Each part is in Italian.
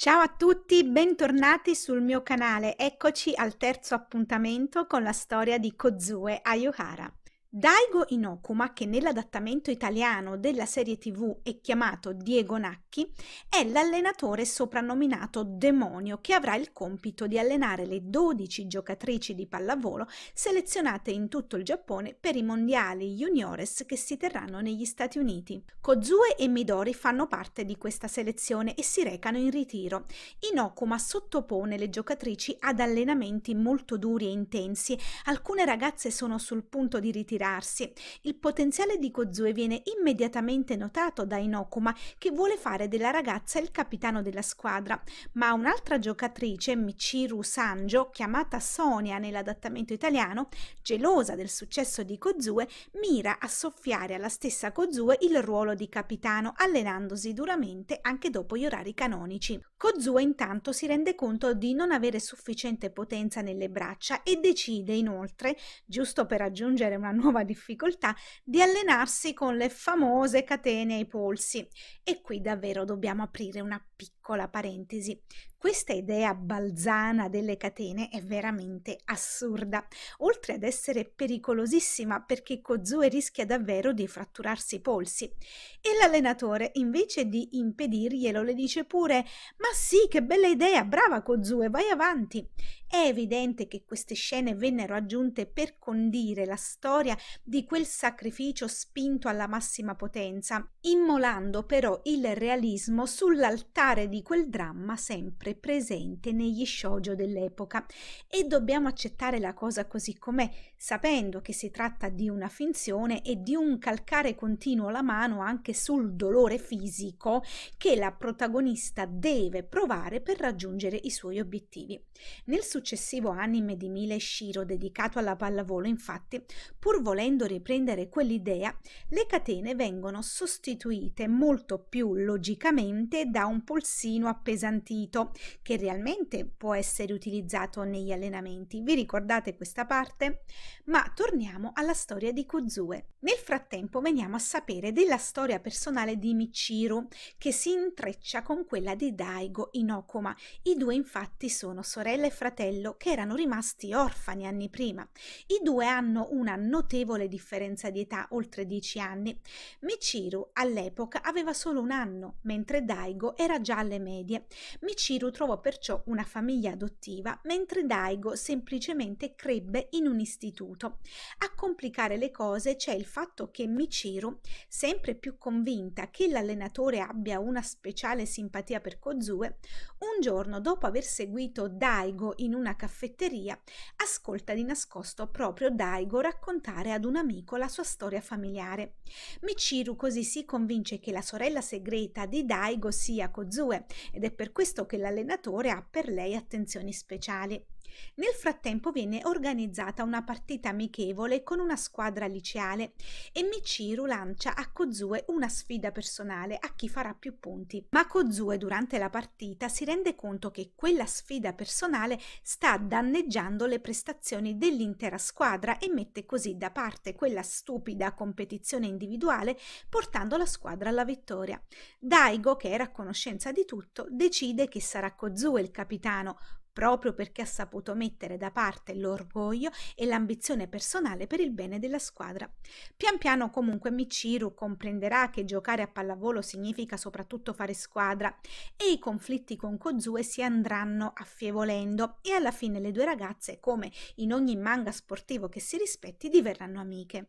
Ciao a tutti, bentornati sul mio canale. Eccoci al terzo appuntamento con la storia di Kozue Ayuhara. Daigo Inokuma, che nell'adattamento italiano della serie tv è chiamato Diego Nacchi, è l'allenatore soprannominato Demonio che avrà il compito di allenare le 12 giocatrici di pallavolo selezionate in tutto il Giappone per i mondiali juniores che si terranno negli Stati Uniti. Kozue e Midori fanno parte di questa selezione e si recano in ritiro. Inokuma sottopone le giocatrici ad allenamenti molto duri e intensi, alcune ragazze sono sul punto di ritirare ritirarsi. Il potenziale di Kozue viene immediatamente notato da Inokuma che vuole fare della ragazza il capitano della squadra, ma un'altra giocatrice, Michiru Sanjo, chiamata Sonia nell'adattamento italiano, gelosa del successo di Kozue, mira a soffiare alla stessa Kozue il ruolo di capitano, allenandosi duramente anche dopo gli orari canonici. Kozue intanto si rende conto di non avere sufficiente potenza nelle braccia e decide inoltre, giusto per aggiungere una nuova nuova difficoltà di allenarsi con le famose catene ai polsi. E qui davvero dobbiamo aprire una piccola parentesi. Questa idea balzana delle catene è veramente assurda, oltre ad essere pericolosissima perché Kozue rischia davvero di fratturarsi i polsi. E l'allenatore, invece di impedirglielo, le dice pure: Ma sì, che bella idea, brava Kozue, vai avanti! È evidente che queste scene vennero aggiunte per condire la storia di quel sacrificio spinto alla massima potenza, immolando però il realismo sull'altare di quel dramma sempre presente negli shoujo dell'epoca. E dobbiamo accettare la cosa così com'è, sapendo che si tratta di una finzione e di un calcare continuo la mano anche sul dolore fisico che la protagonista deve provare per raggiungere i suoi obiettivi. Nel suo successivo anime di Mile Shiro dedicato alla pallavolo, infatti, pur volendo riprendere quell'idea, le catene vengono sostituite molto più logicamente da un polsino appesantito che realmente può essere utilizzato negli allenamenti. Vi ricordate questa parte? Ma torniamo alla storia di Kozue. Nel frattempo veniamo a sapere della storia personale di Michiru che si intreccia con quella di Daigo Inokuma. I due infatti sono sorelle e fratelli fratello che erano rimasti orfani anni prima. I due hanno una notevole differenza di età, oltre dieci anni. Michiru all'epoca aveva solo un anno, mentre Daigo era già alle medie. Michiru trovò perciò una famiglia adottiva, mentre Daigo semplicemente crebbe in un istituto. A complicare le cose c'è il fatto che Michiru, sempre più convinta che l'allenatore abbia una speciale simpatia per Kozue, un giorno dopo aver seguito Daigo in una caffetteria, ascolta di nascosto proprio Daigo raccontare ad un amico la sua storia familiare. Michiru così si convince che la sorella segreta di Daigo sia Kozue ed è per questo che l'allenatore ha per lei attenzioni speciali. Nel frattempo viene organizzata una partita amichevole con una squadra liceale e Michiru lancia a Kozue una sfida personale a chi farà più punti. Ma Kozue durante la partita si rende conto che quella sfida personale sta danneggiando le prestazioni dell'intera squadra e mette così da parte quella stupida competizione individuale portando la squadra alla vittoria. Daigo, che era a conoscenza di tutto, decide che sarà Kozue il capitano, proprio perché ha saputo mettere da parte l'orgoglio e l'ambizione personale per il bene della squadra. Pian piano comunque Michiru comprenderà che giocare a pallavolo significa soprattutto fare squadra e i conflitti con Kozue si andranno affievolendo e alla fine le due ragazze, come in ogni manga sportivo che si rispetti, diverranno amiche.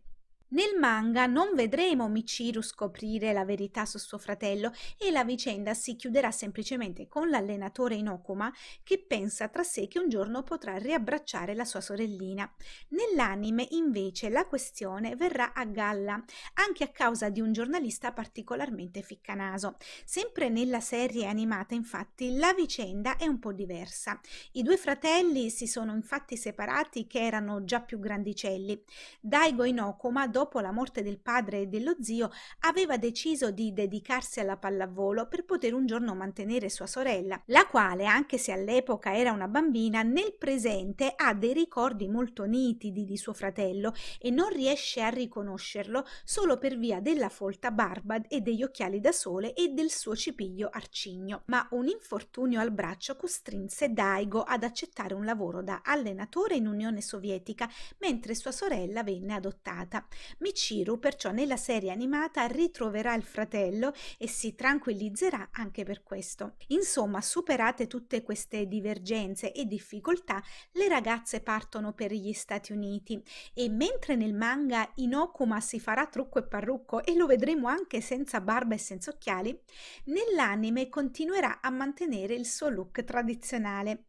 Nel manga non vedremo Michiru scoprire la verità su suo fratello e la vicenda si chiuderà semplicemente con l'allenatore Inokuma che pensa tra sé che un giorno potrà riabbracciare la sua sorellina. Nell'anime invece la questione verrà a galla, anche a causa di un giornalista particolarmente ficcanaso. Sempre nella serie animata infatti la vicenda è un po' diversa. I due fratelli si sono infatti separati che erano già più grandicelli. Daigo Inokuma dopo dopo la morte del padre e dello zio, aveva deciso di dedicarsi alla pallavolo per poter un giorno mantenere sua sorella, la quale, anche se all'epoca era una bambina, nel presente ha dei ricordi molto nitidi di suo fratello e non riesce a riconoscerlo solo per via della folta barba e degli occhiali da sole e del suo cipiglio arcigno. Ma un infortunio al braccio costrinse Daigo ad accettare un lavoro da allenatore in Unione Sovietica, mentre sua sorella venne adottata. Michiru perciò nella serie animata ritroverà il fratello e si tranquillizzerà anche per questo. Insomma, superate tutte queste divergenze e difficoltà, le ragazze partono per gli Stati Uniti e mentre nel manga Inokuma si farà trucco e parrucco e lo vedremo anche senza barba e senza occhiali, nell'anime continuerà a mantenere il suo look tradizionale.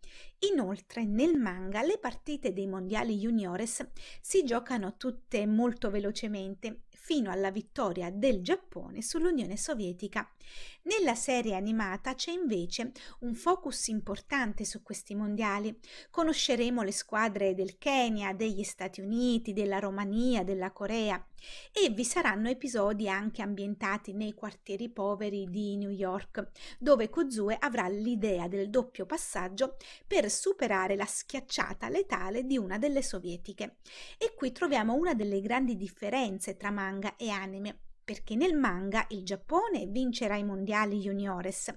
Inoltre nel manga le partite dei mondiali juniores si giocano tutte molto velocemente fino alla vittoria del Giappone sull'Unione Sovietica. Nella serie animata c'è invece un focus importante su questi mondiali. Conosceremo le squadre del Kenya, degli Stati Uniti, della Romania, della Corea e vi saranno episodi anche ambientati nei quartieri poveri di New York, dove Kozue avrà l'idea del doppio passaggio per superare la schiacciata letale di una delle sovietiche. E qui troviamo una delle grandi differenze tra manga e anime perché nel manga il Giappone vincerà i mondiali juniores,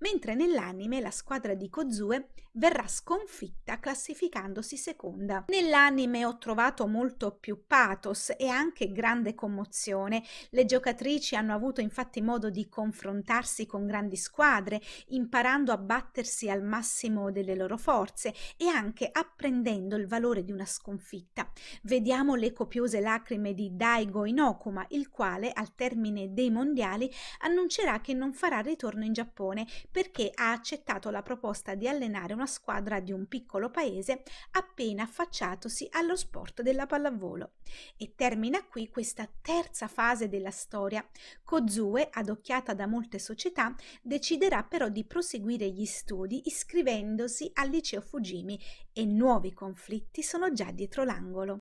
mentre nell'anime la squadra di Kozue verrà sconfitta classificandosi seconda. Nell'anime ho trovato molto più pathos e anche grande commozione. Le giocatrici hanno avuto infatti modo di confrontarsi con grandi squadre, imparando a battersi al massimo delle loro forze e anche apprendendo il valore di una sconfitta. Vediamo le copiose lacrime di Daigo Inokuma, il quale al termine dei mondiali, annuncerà che non farà ritorno in Giappone perché ha accettato la proposta di allenare una squadra di un piccolo paese appena affacciatosi allo sport della pallavolo. E termina qui questa terza fase della storia. Kozue, adocchiata da molte società, deciderà però di proseguire gli studi iscrivendosi al liceo Fujimi e nuovi conflitti sono già dietro l'angolo.